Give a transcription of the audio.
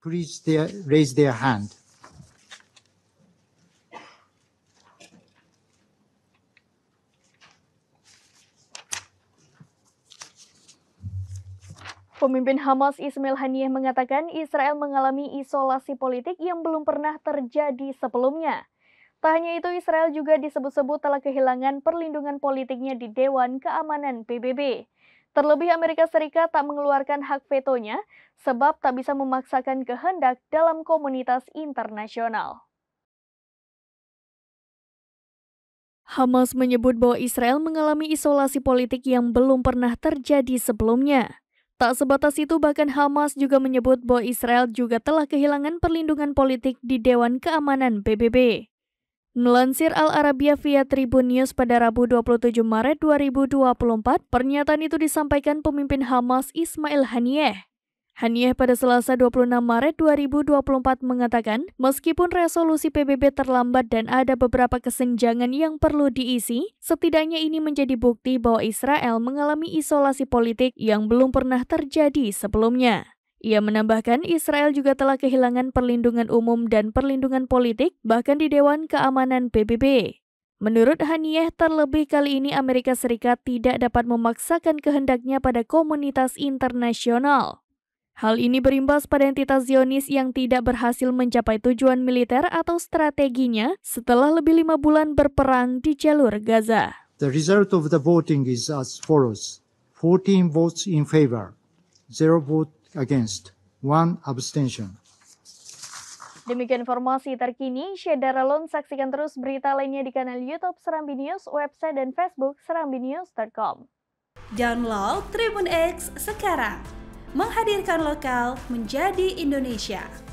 please their, raise their hand. Pemimpin Hamas Ismail Haniyeh mengatakan Israel mengalami isolasi politik yang belum pernah terjadi sebelumnya. Tak hanya itu, Israel juga disebut-sebut telah kehilangan perlindungan politiknya di Dewan Keamanan PBB. Terlebih Amerika Serikat tak mengeluarkan hak vetonya sebab tak bisa memaksakan kehendak dalam komunitas internasional. Hamas menyebut bahwa Israel mengalami isolasi politik yang belum pernah terjadi sebelumnya. Tak sebatas itu, bahkan Hamas juga menyebut bahwa Israel juga telah kehilangan perlindungan politik di Dewan Keamanan PBB. Melansir Al Arabiya via Tribun News pada Rabu 27 Maret 2024, pernyataan itu disampaikan pemimpin Hamas Ismail Haniyeh. Haniyeh pada Selasa 26 Maret 2024 mengatakan, meskipun resolusi PBB terlambat dan ada beberapa kesenjangan yang perlu diisi, setidaknya ini menjadi bukti bahwa Israel mengalami isolasi politik yang belum pernah terjadi sebelumnya. Ia menambahkan Israel juga telah kehilangan perlindungan umum dan perlindungan politik bahkan di Dewan Keamanan PBB. Menurut Haniyeh, terlebih kali ini Amerika Serikat tidak dapat memaksakan kehendaknya pada komunitas internasional. Hal ini berimbas pada entitas Zionis yang tidak berhasil mencapai tujuan militer atau strateginya setelah lebih lima bulan berperang di jalur Gaza. The result of the voting is as follows. 14 votes in favor, 0 vote against, one abstention. Demikian informasi terkini, Syeda Relon saksikan terus berita lainnya di kanal YouTube Serambi News, website dan Facebook serambinews.com. Download Tribun X sekarang, menghadirkan lokal menjadi Indonesia.